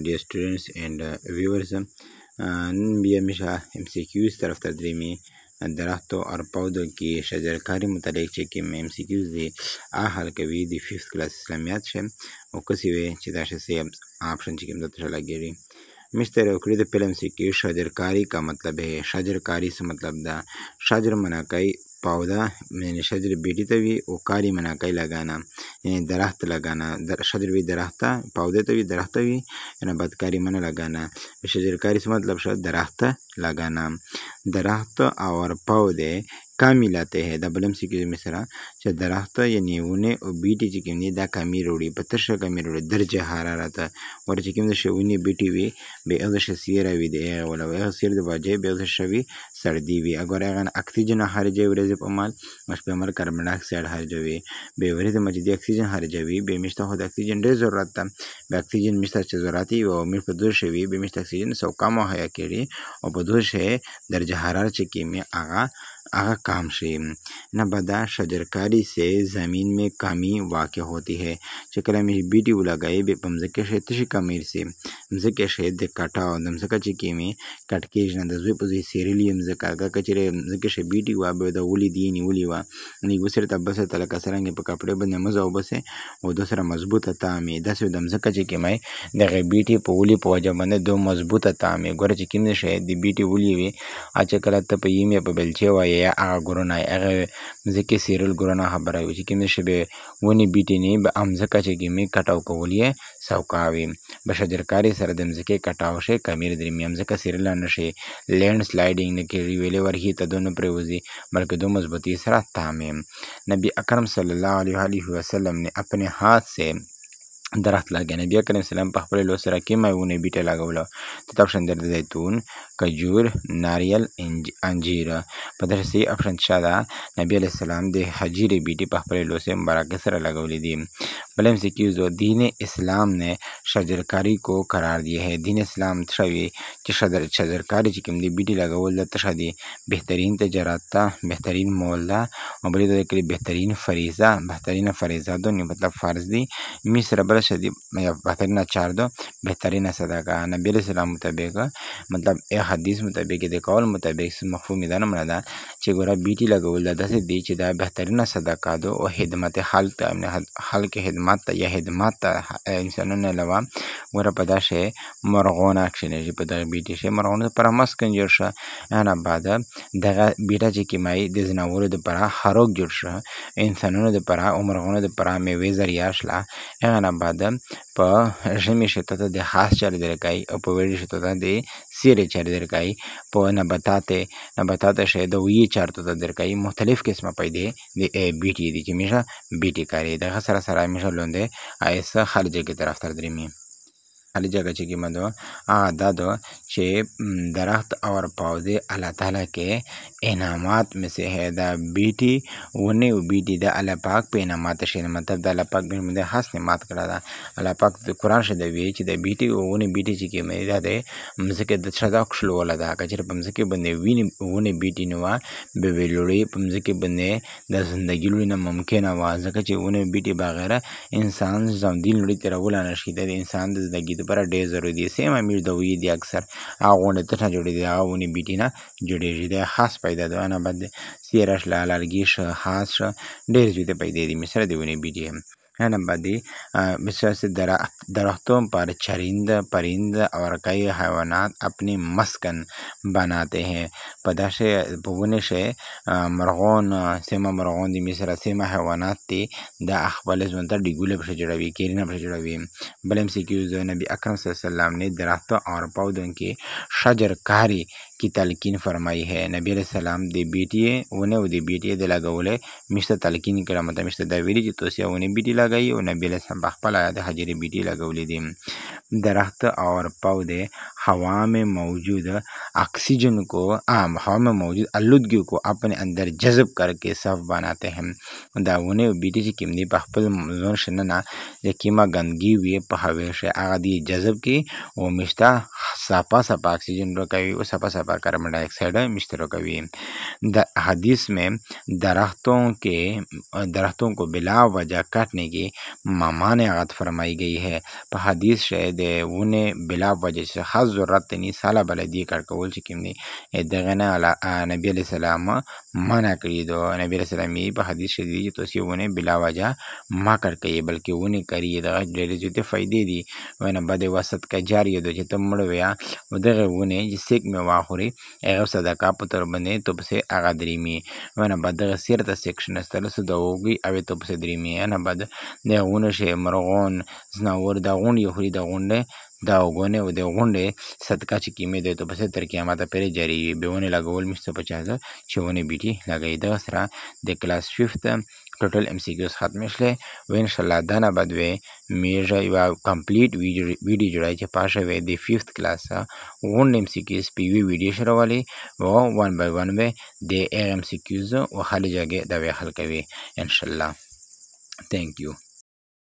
dear students and viewers भी हमेशा M C Qs तरफ तरदरी में दरख्तों और पौधों की शजरकारी मतलब चेक में एम सी क्यू दी आ हल कभी दी फिफ्थ क्लास इस्लामियात से कसी हुए चिताश से ऑप्शन चिकम तो लग गई मिश्तर उखड़ी तो पहले सी क्यू शजरकारी का मतलब है शजरकारी से मतलब दा शजर मना कई पौधा मैंने शजर बेटी तवी ओ कारी मना कई लगाना यानी दरख्त लगाना दर शजर भी दरख्त पौधे तवी दरख्त भी यानी बदकारी मना लगाना शजरकारी से मतलब शब्द दरख्त लगाना दरख्त और पौधे کمی لاتے ہے دا بلم سی کې مثلا چې درخت یعنی ونه او بیټي چې کوم دا کمی وروړي په تشه کمی وروړي درجه حرارت ور چې کوم شي ونه بیټي وي به اغه شي سیره وي دی ولا وي سیر د واجب به اغه شوی سردی وي اگر اغه اکسیجن خارجي ورځ په مال مش په مر کاربن ډای اکساید خارجوي به ورې د مجدي اکسیجن خارجوي به مشته هو د اکسیجن ډېر ضرورت ده به اکسیجن مشته چې ضرورت وي او مش په دوه شوی به مشته اکسیجن سو کم هيا کړي او په دوه شي درجه حرارت چې کیمه اغه आह काम शेम नबदा शजरकारी से ज़मीन में कमी वाक़ होती है चकला में बीटी उलगाई बेपमजके शेतशी कमीर से मजके शेद कटाव दमसका चिके में कटके नदजवे पुजी सेरेली मजकागा कचरे मजके शे बीटी हुआ बेदा उली नहीं उली हुआ नहीं यानी गुसर तबस तलका सरंगे पर कपड़े बंदे मजा बसे वो दूसरा मजबूत तामी दस दमसका चिके माए देखे बीटी पो उली पोजा बने दो मजबूत तामी गोरे चिकी में शेद बीटी उली हुई आ कला तप ये में पे बेलचे हुआ هغه ګورونه هغه مځکې سیرل ګورونه خبره وي چې کومې شی به ونې بیټې نه به مځکه چې کومې کټاو کول یې سوکا وي به شجرکاري سره د مځکې کټاو شي کمیر درې مځکه سیرل نه شي لینډ سلایډینګ نه کیږي ویلې ورهي ته دونه پریوزي بلکې دو مثبتی سره تامیم نبی اکرم صلی الله علیه وسلم نے اپنے ہاتھ سے दरात लाग्याने नबी करीम सलाम पाहपलेलो सरा किंवा उने बिटे लागवलं तिथं ऑप्शन दिलं जैतून खजूर नारियल अंजीर पदर सी ऑप्शन शादा नबी सलाम दे हजीरे बीटे पाहपलेलो से मुबारक सरा लगवली दी बलम से की जो दीन इस्लाम ने शजरकारी को करार दिया है दीन इस्लाम शवे कि शजर शजरकारी की किमदी बीटी लगवल तशादी बेहतरीन तजराता बेहतरीन मोल्ला और बोले तो बेहतरीन फरीजा बेहतरीन फरीजा दो मतलब फारस दी मिसर شدی بہترین اچار دو بہترین صدقہ نبی علیہ السلام مطابق مطلب اے حدیث مطابق د قول مطابق مفهوم دا نه ده چې ګوره بیټی لګول دا داسې دی چې دا بهترینه صدقه ده او خدمت حال ته حال کې خدمت ته یا خدمت ته انسانانو علاوه ګوره په دا شی مرغونه کښېنېږي په دغه بیټې شي مرغونه لپاره مست کنجر شه نه بعد دغه بیټه چې کیمیایي د ځناورو دپاره حروک جوړ شه انسانانو دپاره او مرغونو دپاره میوې ذریعه شله هغه نه بعد adaradă pe jemi și toată de has cea de recai, pe veri și toată de sire cea de recai, pe nabatate, nabatate și de uie cea toată de recai, muhtelif kisma pe de, de बीटी दी की मिशा बीटी कारी दगा सरा सरा मिशा लोंदे ऐसा हर जगह तरफ तर दरीमी हर जगह च कीमत आदा दो छे दरख्त और पौधे अल्लाह ताला के इनामात में से है दा बीटी उने बीटी दा अल्लाह पाक पे इनामात शे मतलब दा अल्लाह पाक बिन मुदे हस मात करा दा अल्लाह पाक कुरान शे दा वी दा बीटी उने बीटी ची कीमत दा दे मजके द छदा खलो वाला दा कचर पमजके बने वीने उने बीटी नवा बेबे लोड़ी पमजके बने द जिندگی لوی نه ممکنه وا ځکه چې ونه بیټي بغیره انسان زم دین لوی ترول نه شي د انسان د زندگی لپاره ډېر ضروري دی سیم امیر دوی دی اکثر هغه غونډې تشه جوړېږي هغه ونې بېټې نه جوړېږي د خاص پیدا د نه بد سیرش له لرګي ښه خاص ډېر زیاتې پیدې دي مصره د ونې بېټې نن بعدی विशेष दरख्त दरख्तों पर चरिंदा परिंदा और कई हैवानात अपनी मस्कन बनाते हैं पदश भुवनश مرغان سیمه مرغان د مصر سیمه حیوانات دي دا خپل ژوند ته ډیګوله پرې جوړوي کېرینه پرې جوړوي بل هم سکیوز نبی اکرم صلی الله علیه وسلم نے درختوں اور پودوں के शजर कारी की तलकिन फरमाई है नबी सलाम दे बेटिए उन्हें वो दे बेटिए दे लगा बोले मिश्र तलकिन करा मतलब मिश्र दवेरी जी तोसिया उन्हें बेटी लगाई और नबी सलाम बखपल आया था हजरे बेटी लगा बोले दे दरख्त और पौधे हवा में मौजूद ऑक्सीजन को आम हवा में मौजूद आलूदगी को अपने अंदर जज्ब करके साफ बनाते हैं दावने बीटी किमनी पहपल शनना कीमा गंदगी हुई पहावेश आगे जज्ब की वो मिश्ता सापा सापा ऑक्सीजन रोकवी वो सापा सापा कार्बन डाइऑक्साइड मिश्त रोकवी हदीस में दरख्तों के दरख्तों को बिला वजह काटने की मामा ने आगत फरमाई गई है पहादीस शायद उन्हें बिला वजह से खास ضرورت د نه ساله بل دې کار کول چې کوم دی دغه نه نبی علیہ السلام منع کړی دو نبی علیہ السلام په حدیث کې دی چې تاسو ونه بلا وجه ما کړ کوي بلکې ونه کړی دغه ډېرې زیاتې فائدې دي ونه بده وسط کا جاری دو چې تم مړ ویا دغه ونه چې سیک مې واخوري هغه صدقه په تر باندې تو په هغه درې می ونه بدغه سیر ته سیکشن استل سو دوږي او تو په درې می نه بد دغه ونه شی مرغون زناور دغون یو خوري دغون دعواګانې او د غونډې صدقه چې کېمې دی ته پسې تر قیامته پورې جاري به ونې لګول مشته پچاس ده چې ونې بیټي لګوي دغه سره د کلاس ففت ټوټل ایم سی کیوز ختم شلې و ان شاء الله دا نه بعد وې میژه یو کمپلیټ ویډیو جوړای چې پاشه وې د ففت کلاس غونډې ایم سی کیوز پی وی ویډیو شروالې و ون بای ون وې د ایم سی کیوز او خالي جګه دا وې حل کوي ان شاء الله thank you